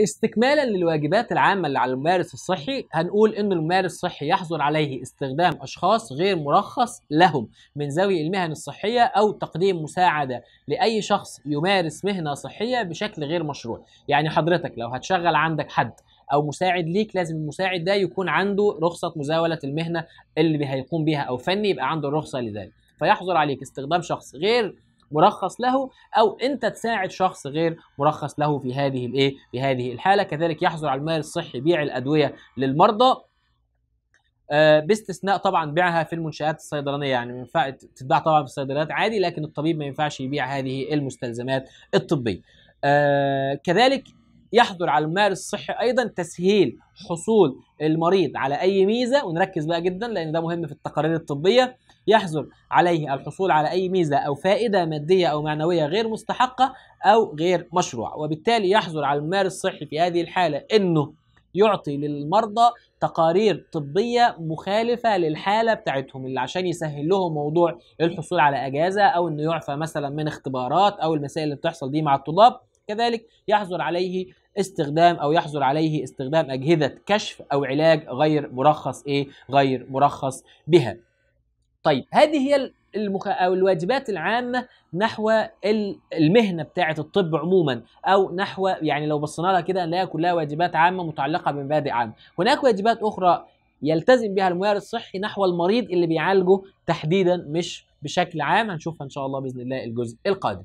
استكمالا للواجبات العامة اللي على الممارس الصحي هنقول أن الممارس الصحي يحظر عليه استخدام أشخاص غير مرخص لهم من ذوي المهن الصحية أو تقديم مساعدة لأي شخص يمارس مهنة صحية بشكل غير مشروع يعني حضرتك لو هتشغل عندك حد او مساعد ليك لازم المساعد ده يكون عنده رخصه مزاوله المهنه اللي هيقوم بها او فني يبقى عنده الرخصه لذلك فيحظر عليك استخدام شخص غير مرخص له او انت تساعد شخص غير مرخص له في هذه الايه في هذه الحاله كذلك يحظر على المال الصحي بيع الادويه للمرضى آه، باستثناء طبعا بيعها في المنشات الصيدلانيه يعني ينفع تتباع طبعا في الصيدليات عادي لكن الطبيب ما ينفعش يبيع هذه المستلزمات الطبيه. آه، كذلك يحضر على الممارس الصحي ايضا تسهيل حصول المريض على اي ميزه ونركز بقى جدا لان ده مهم في التقارير الطبيه يحظر عليه الحصول على اي ميزه او فائده ماديه او معنويه غير مستحقه او غير مشروع وبالتالي يحظر على الممارس الصحي في هذه الحاله انه يعطي للمرضى تقارير طبيه مخالفه للحاله بتاعتهم اللي عشان يسهل لهم موضوع الحصول على اجازه او انه يعفى مثلا من اختبارات او المسائل اللي بتحصل دي مع الطلاب كذلك يحظر عليه استخدام او يحظر عليه استخدام اجهزه كشف او علاج غير مرخص ايه غير مرخص بها طيب هذه هي المخ... او الواجبات العامه نحو المهنه بتاعه الطب عموما او نحو يعني لو بصينا لها كده نلاقيها كلها واجبات عامه متعلقه بمبادئ عامه هناك واجبات اخرى يلتزم بها الممارس الصحي نحو المريض اللي بيعالجه تحديدا مش بشكل عام هنشوفها ان شاء الله باذن الله الجزء القادم